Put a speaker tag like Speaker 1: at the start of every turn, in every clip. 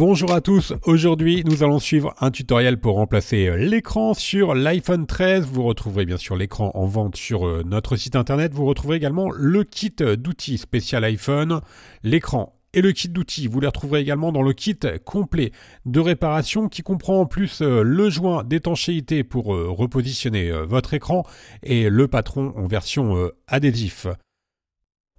Speaker 1: Bonjour à tous, aujourd'hui nous allons suivre un tutoriel pour remplacer euh, l'écran sur l'iPhone 13. Vous retrouverez bien sûr l'écran en vente sur euh, notre site internet. Vous retrouverez également le kit euh, d'outils spécial iPhone, l'écran et le kit d'outils. Vous les retrouverez également dans le kit complet de réparation qui comprend en plus le joint d'étanchéité pour repositionner votre écran et le patron en version adhésif.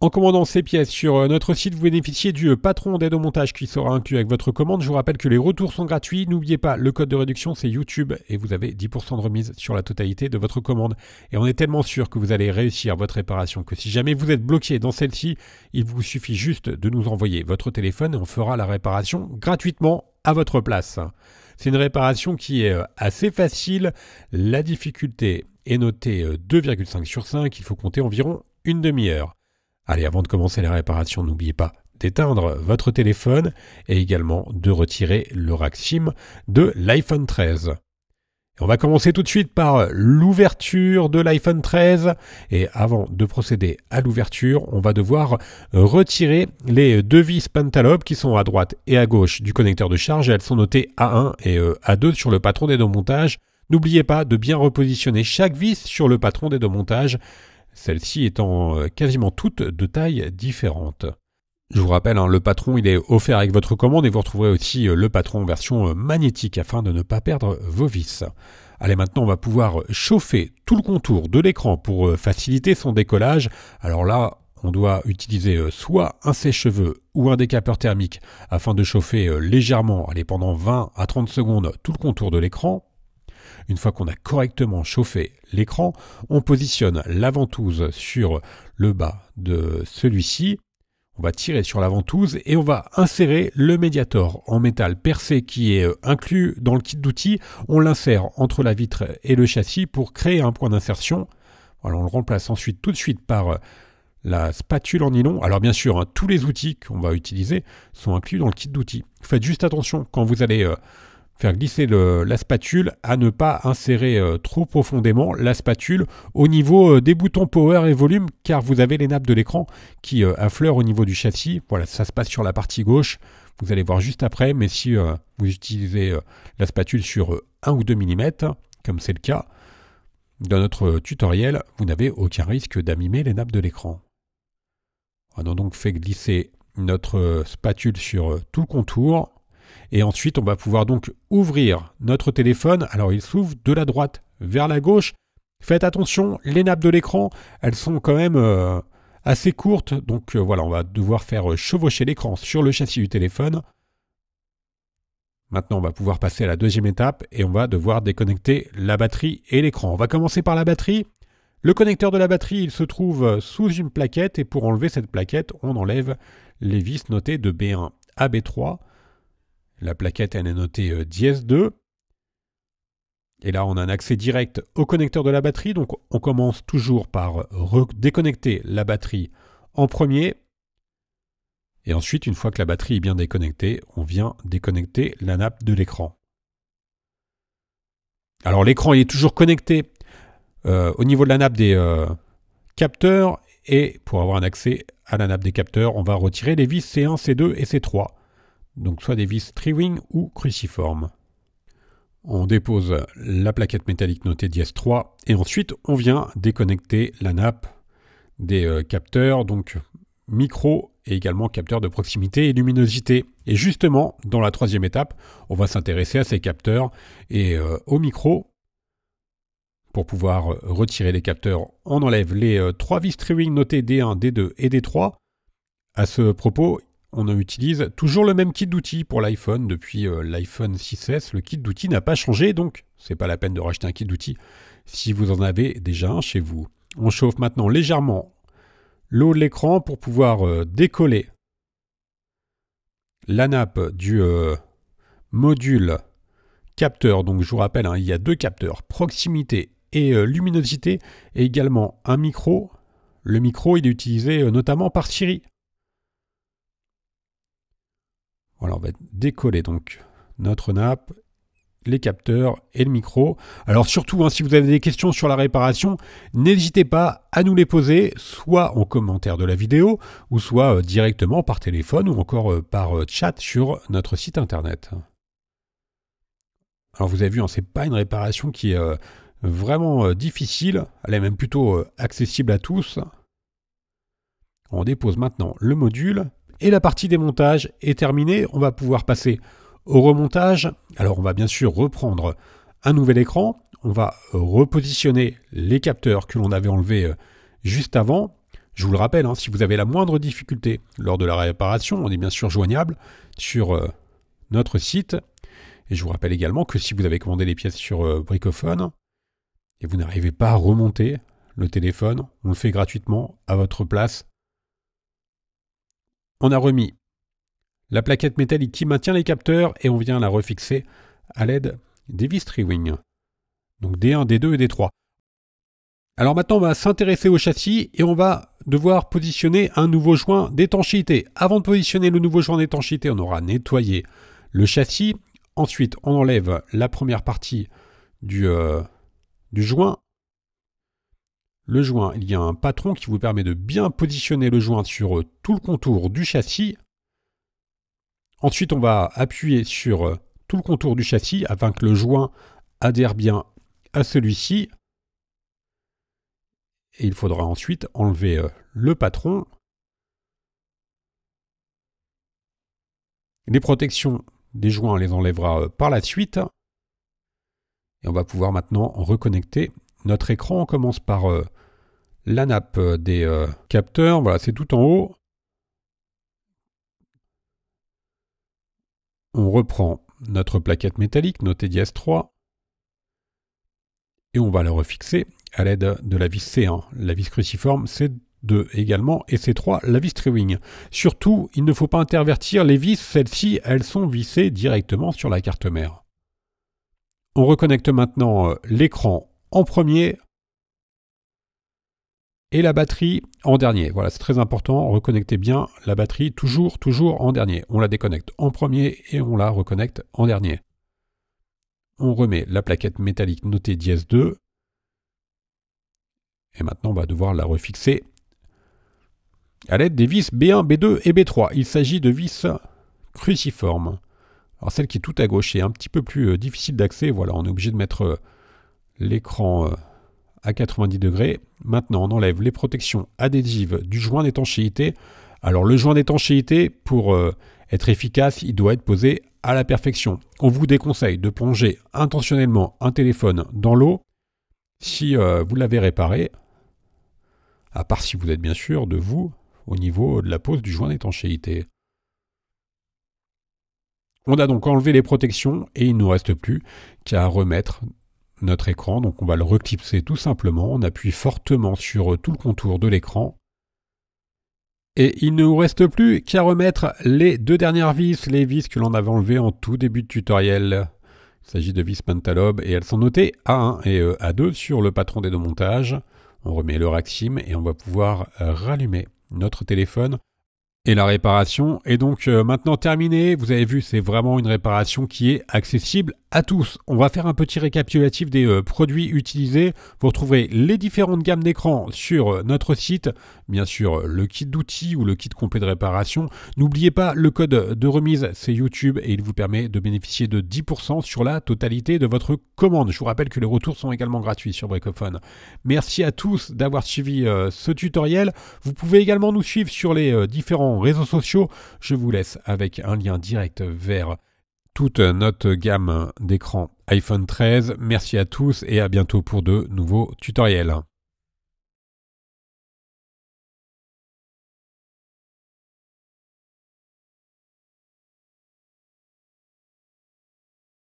Speaker 1: En commandant ces pièces sur euh, notre site, vous bénéficiez du euh, patron d'aide au montage qui sera inclus avec votre commande. Je vous rappelle que les retours sont gratuits. N'oubliez pas, le code de réduction, c'est YouTube et vous avez 10% de remise sur la totalité de votre commande. Et on est tellement sûr que vous allez réussir votre réparation que si jamais vous êtes bloqué dans celle-ci, il vous suffit juste de nous envoyer votre téléphone et on fera la réparation gratuitement à votre place. C'est une réparation qui est euh, assez facile. La difficulté est notée 2,5 sur 5. Il faut compter environ une demi-heure. Allez, avant de commencer la réparation, n'oubliez pas d'éteindre votre téléphone et également de retirer le rack de l'iPhone 13. On va commencer tout de suite par l'ouverture de l'iPhone 13 et avant de procéder à l'ouverture, on va devoir retirer les deux vis pantalope qui sont à droite et à gauche du connecteur de charge. Elles sont notées A1 et euh, A2 sur le patron des deux montages. N'oubliez pas de bien repositionner chaque vis sur le patron des deux montages celles-ci étant euh, quasiment toutes de tailles différentes. Je vous rappelle, hein, le patron il est offert avec votre commande et vous retrouverez aussi euh, le patron en version euh, magnétique afin de ne pas perdre vos vis. Allez, maintenant on va pouvoir chauffer tout le contour de l'écran pour faciliter son décollage. Alors là, on doit utiliser soit un sèche-cheveux ou un décapeur thermique afin de chauffer légèrement, allez, pendant 20 à 30 secondes, tout le contour de l'écran. Une fois qu'on a correctement chauffé l'écran, on positionne la ventouse sur le bas de celui-ci. On va tirer sur la ventouse et on va insérer le médiator en métal percé qui est euh, inclus dans le kit d'outils. On l'insère entre la vitre et le châssis pour créer un point d'insertion. on le remplace ensuite tout de suite par euh, la spatule en nylon. Alors bien sûr, hein, tous les outils qu'on va utiliser sont inclus dans le kit d'outils. Faites juste attention quand vous allez euh, faire glisser la spatule à ne pas insérer euh, trop profondément la spatule au niveau euh, des boutons power et volume car vous avez les nappes de l'écran qui euh, affleurent au niveau du châssis. Voilà, ça se passe sur la partie gauche. Vous allez voir juste après, mais si vous utilisez la spatule sur 1 ou 2 mm, comme c'est le cas dans notre tutoriel, vous n'avez aucun risque d'amimer les nappes de l'écran. On a donc fait glisser notre spatule sur tout le contour et ensuite, on va pouvoir donc ouvrir notre téléphone. Alors, il s'ouvre de la droite vers la gauche. Faites attention, les nappes de l'écran, elles sont quand même euh, assez courtes. Donc euh, voilà, on va devoir faire euh, chevaucher l'écran sur le châssis du téléphone. Maintenant, on va pouvoir passer à la deuxième étape et on va devoir déconnecter la batterie et l'écran. On va commencer par la batterie. Le connecteur de la batterie, il se trouve sous une plaquette et pour enlever cette plaquette, on enlève les vis notées de B1 à B3. La plaquette, elle est notée euh, ds 2. Et là, on a un accès direct au connecteur de la batterie. Donc, on commence toujours par euh, déconnecter la batterie en premier. Et ensuite, une fois que la batterie est bien déconnectée, on vient déconnecter la nappe de l'écran. Alors, l'écran est toujours connecté euh, au niveau de la nappe des capteurs. Et pour avoir un accès à la nappe des capteurs, on va retirer les vis C1, C2 et C3 donc soit des vis tri ou cruciformes. On dépose la plaquette métallique notée ds 3 et ensuite on vient déconnecter la nappe des euh, capteurs, donc micro et également capteurs de proximité et luminosité. Et justement, dans la troisième étape, on va s'intéresser à ces capteurs et euh, au micro. Pour pouvoir euh, retirer les capteurs, on enlève les trois vis tri notées D1, D2 et D3. À ce propos, on utilise toujours le même kit d'outils pour l'iPhone depuis euh, l'iPhone 6S. Le kit d'outils n'a pas changé, donc c'est pas la peine de racheter un kit d'outils si vous en avez déjà un chez vous. On chauffe maintenant légèrement l'eau de l'écran pour pouvoir euh, décoller la nappe du euh, module capteur. Donc je vous rappelle, hein, il y a deux capteurs, proximité et luminosité, et également un micro. Le micro, il est utilisé notamment par Siri. Voilà, on va décoller donc notre nappe, les capteurs et le micro. Alors surtout, hein, si vous avez des questions sur la réparation, n'hésitez pas à nous les poser, soit en commentaire de la vidéo, ou soit euh, directement par téléphone, ou encore euh, par euh, chat sur notre site internet. Alors vous avez vu, hein, ce n'est pas une réparation qui est vraiment difficile, elle est même plutôt accessible à tous. On dépose maintenant le module et la partie démontage est terminée, on va pouvoir passer au remontage. Alors on va bien sûr reprendre un nouvel écran, on va repositionner les capteurs que l'on avait enlevés euh, juste avant. Je vous le rappelle, hein, si vous avez la moindre difficulté lors de la réparation, on est bien sûr joignable sur euh, notre site. Et je vous rappelle également que si vous avez commandé les pièces sur euh, Bricophone et vous n'arrivez pas à remonter le téléphone, on le fait gratuitement à votre place on a remis la plaquette métallique qui maintient les capteurs et on vient la refixer à l'aide des vis T-Wing. Donc D1, D2 et D3. Alors maintenant, on va s'intéresser au châssis et on va devoir positionner un nouveau joint d'étanchéité. Avant de positionner le nouveau joint d'étanchéité, on aura nettoyé le châssis. Ensuite, on enlève la première partie du, euh, du joint le joint, il y a un patron qui vous permet de bien positionner le joint sur euh, tout le contour du châssis. Ensuite, on va appuyer sur euh, tout le contour du châssis afin que le joint adhère bien à celui-ci. Et il faudra ensuite enlever euh, le patron. Les protections des joints, on les enlèvera par la suite. Et on va pouvoir maintenant reconnecter notre écran. On commence par la nappe euh, des euh, capteurs, voilà, c'est tout en haut. On reprend notre plaquette métallique, notée EDS 3, et on va la refixer à l'aide de la vis C1, la vis cruciforme C2 également, et C3, la vis trewing. Surtout, il ne faut pas intervertir les vis, celles-ci, elles sont vissées directement sur la carte mère. On reconnecte maintenant euh, l'écran en premier et la batterie en dernier. Voilà, c'est très important. Reconnectez bien la batterie toujours, toujours en dernier. On la déconnecte en premier et on la reconnecte en dernier. On remet la plaquette métallique notée dièse 2. Et maintenant, on va devoir la refixer à l'aide des vis B1, B2 et B3. Il s'agit de vis cruciformes. Alors celle qui est tout à gauche est un petit peu plus euh, difficile d'accès. Voilà, on est obligé de mettre euh, l'écran euh, à 90 degrés. Maintenant, on enlève les protections adhésives du joint d'étanchéité. Alors le joint d'étanchéité, pour euh, être efficace, il doit être posé à la perfection. On vous déconseille de plonger intentionnellement un téléphone dans l'eau si euh, vous l'avez réparé, à part si vous êtes bien sûr de vous au niveau de la pose du joint d'étanchéité. On a donc enlevé les protections et il ne nous reste plus qu'à remettre notre écran. Donc on va le reclipser tout simplement. On appuie fortement sur euh, tout le contour de l'écran. Et il ne nous reste plus qu'à remettre les deux dernières vis, les vis que l'on avait enlevées en tout début de tutoriel. Il s'agit de vis pentalobes et elles sont notées A1 et euh, A2 sur le patron des deux montages. On remet le Raxim et on va pouvoir euh, rallumer notre téléphone et la réparation est donc euh, maintenant terminée. Vous avez vu, c'est vraiment une réparation qui est accessible à tous. On va faire un petit récapitulatif des euh, produits utilisés. Vous retrouverez les différentes gammes d'écran sur euh, notre site. Bien sûr, le kit d'outils ou le kit complet de réparation. N'oubliez pas le code de remise, c'est YouTube et il vous permet de bénéficier de 10% sur la totalité de votre commande. Je vous rappelle que les retours sont également gratuits sur Breakophone. Merci à tous d'avoir suivi ce tutoriel. Vous pouvez également nous suivre sur les différents réseaux sociaux. Je vous laisse avec un lien direct vers toute notre gamme d'écran iPhone 13. Merci à tous et à bientôt pour de nouveaux tutoriels.